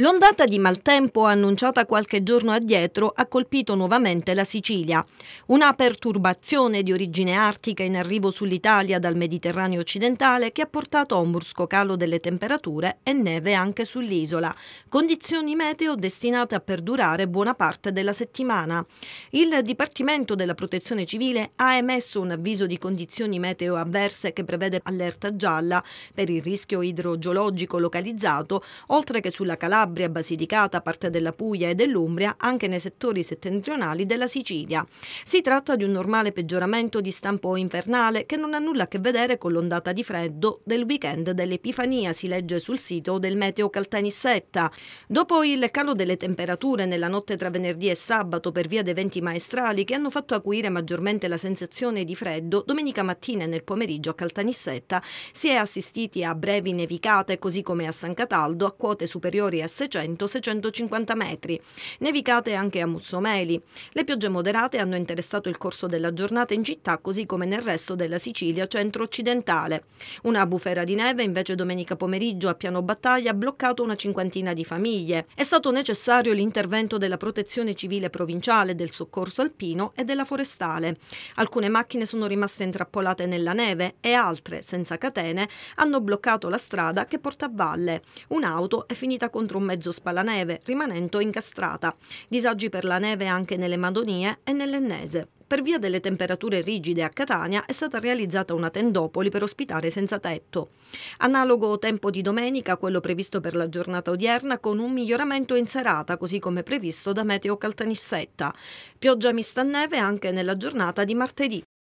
L'ondata di maltempo annunciata qualche giorno addietro ha colpito nuovamente la Sicilia. Una perturbazione di origine artica in arrivo sull'Italia dal Mediterraneo occidentale che ha portato a un brusco calo delle temperature e neve anche sull'isola. Condizioni meteo destinate a perdurare buona parte della settimana. Il Dipartimento della Protezione Civile ha emesso un avviso di condizioni meteo avverse che prevede allerta gialla per il rischio idrogeologico localizzato, oltre che sulla Calabria Calabria, Basilicata, parte della Puglia e dell'Umbria, anche nei settori settentrionali della Sicilia. Si tratta di un normale peggioramento di stampo infernale che non ha nulla a che vedere con l'ondata di freddo del weekend dell'Epifania, si legge sul sito del Meteo Caltanissetta. Dopo il calo delle temperature nella notte tra venerdì e sabato per via dei venti maestrali che hanno fatto acuire maggiormente la sensazione di freddo, domenica mattina e nel pomeriggio a Caltanissetta si è assistiti a brevi nevicate così come a San Cataldo a quote superiori a 600-650 metri. Nevicate anche a Mussomeli. Le piogge moderate hanno interessato il corso della giornata in città così come nel resto della Sicilia centro-occidentale. Una bufera di neve invece domenica pomeriggio a Piano Battaglia ha bloccato una cinquantina di famiglie. È stato necessario l'intervento della protezione civile provinciale, del soccorso alpino e della forestale. Alcune macchine sono rimaste intrappolate nella neve e altre, senza catene, hanno bloccato la strada che porta a valle. Un'auto è finita contro un un mezzo spalaneve, rimanendo incastrata. Disagi per la neve anche nelle Madonie e nell'Ennese. Per via delle temperature rigide a Catania è stata realizzata una tendopoli per ospitare senza tetto. Analogo tempo di domenica, quello previsto per la giornata odierna, con un miglioramento in serata, così come previsto da Meteo Caltanissetta. Pioggia mista neve anche nella giornata di martedì.